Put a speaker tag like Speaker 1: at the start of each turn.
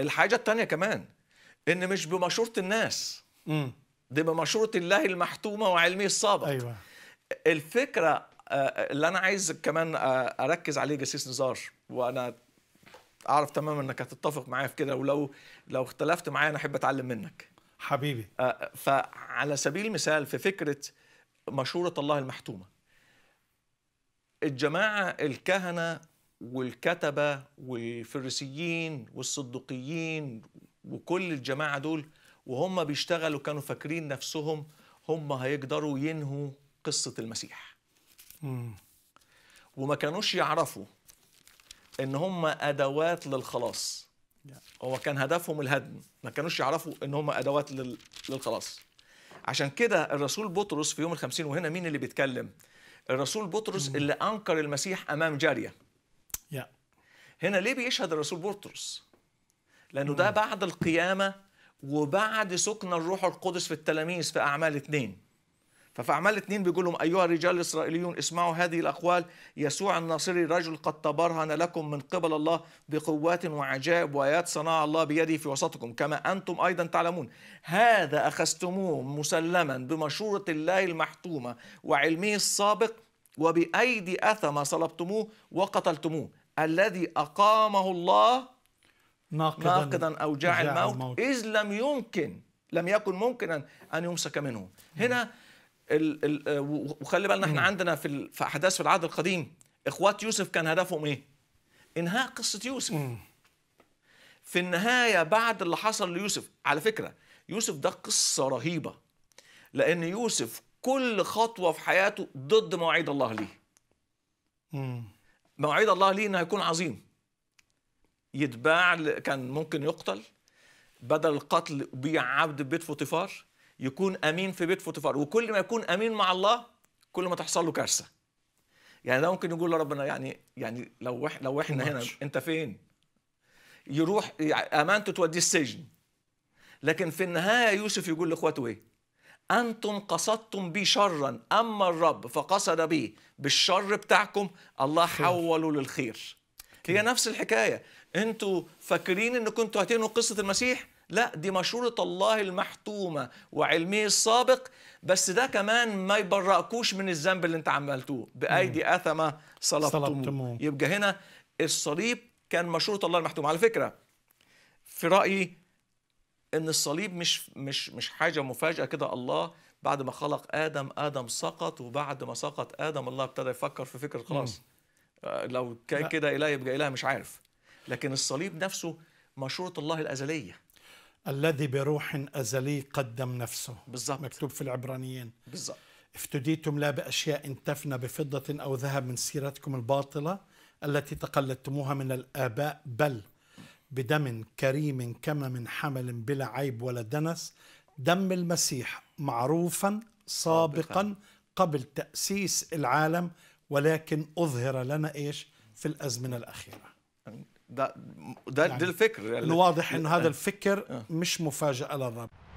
Speaker 1: الحاجه التانية كمان ان مش بمشوره الناس امم دي بمشوره الله المحتومه وعلمه الصابق ايوه الفكره آه، اللي انا عايز كمان آه، اركز عليه جسيس نزار وانا اعرف تماما انك هتتفق معايا في كده ولو لو اختلفت معايا انا احب اتعلم منك حبيبي آه، فعلى سبيل المثال في فكره مشوره الله المحتومه الجماعه الكهنه والكتبة والفريسيين والصدقيين وكل الجماعة دول وهم بيشتغلوا كانوا فاكرين نفسهم هم هيقدروا ينهوا قصة المسيح مم. وما كانوش يعرفوا ان هم ادوات للخلاص هو كان هدفهم الهدم ما كانوش يعرفوا ان هم ادوات للخلاص عشان كده الرسول بطرس في يوم الخمسين وهنا مين اللي بيتكلم الرسول بطرس مم. اللي انكر المسيح امام جاريه yeah. هنا ليه بيشهد الرسول بطرس لانه ده بعد القيامه وبعد سكن الروح القدس في التلاميذ في اعمال اثنين ففي اعمال اثنين بيقول لهم ايها الرجال الاسرائيليون اسمعوا هذه الاقوال يسوع الناصري رجل قد تبرهن لكم من قبل الله بقوات وعجائب وايات صنع الله بيده في وسطكم كما انتم ايضا تعلمون هذا اخذتموه مسلما بمشوره الله المحتومه وعلمه السابق وبايدي اثم صلبتموه وقتلتموه الذي أقامه الله
Speaker 2: ناقضا, ناقضا
Speaker 1: أو جاع الموت, الموت إذ لم يمكن لم يكن ممكنا أن يمسك منه هنا آه، وخلي بالنا احنا عندنا في, أحداث في العهد القديم إخوات يوسف كان هدفهم إيه؟ إنهاء قصة يوسف في النهاية بعد اللي حصل ليوسف على فكرة يوسف ده قصة رهيبة لأن يوسف كل خطوة في حياته ضد مواعيد الله ليه موعد الله ليه انه هيكون عظيم يتباع كان ممكن يقتل بدل القتل بيع عبد ببيت فوطيفار يكون امين في بيت فوطيفار وكل ما يكون امين مع الله كل ما تحصل له كارثه يعني ده ممكن يقول لربنا يعني يعني لو وح لو احنا هنا انت فين يروح يعني امانته توديه السجن لكن في النهايه يوسف يقول لاخواته ايه أنتم قصدتم بي شرا أما الرب فقصد بي بالشر بتاعكم الله حوله للخير هي نفس الحكاية أنتوا فاكرين أنكم كنتوا هتنهوا قصة المسيح لا دي مشورة الله المحتومة وعلمه السابق بس ده كمان ما يبرأكوش من الذنب اللي انت عملتوه بأيدي أثمة صلبتموه يبقى هنا الصليب كان مشورة الله المحتومة على فكرة في رأيي ان الصليب مش مش مش حاجه مفاجاه كده الله بعد ما خلق ادم ادم سقط وبعد ما سقط ادم الله ابتدى يفكر في فكره خلاص آه، لو كان كده اله يبقى اله مش عارف لكن الصليب نفسه مشوره الله الازليه
Speaker 2: الذي بروح ازلي قدم نفسه بالظبط مكتوب في العبرانيين بالظبط افتديتم لا باشياء تفنى بفضه او ذهب من سيرتكم الباطله التي تقلدتموها من الاباء بل بدم كريم كما من حمل بلا عيب ولا دنس دم المسيح معروفا سابقا قبل تأسيس العالم ولكن أظهر لنا إيش في الأزمنة الأخيرة
Speaker 1: ده ده, يعني ده الفكر الواضح أنه هذا أه.
Speaker 2: الفكر أه. مش مفاجأة للرب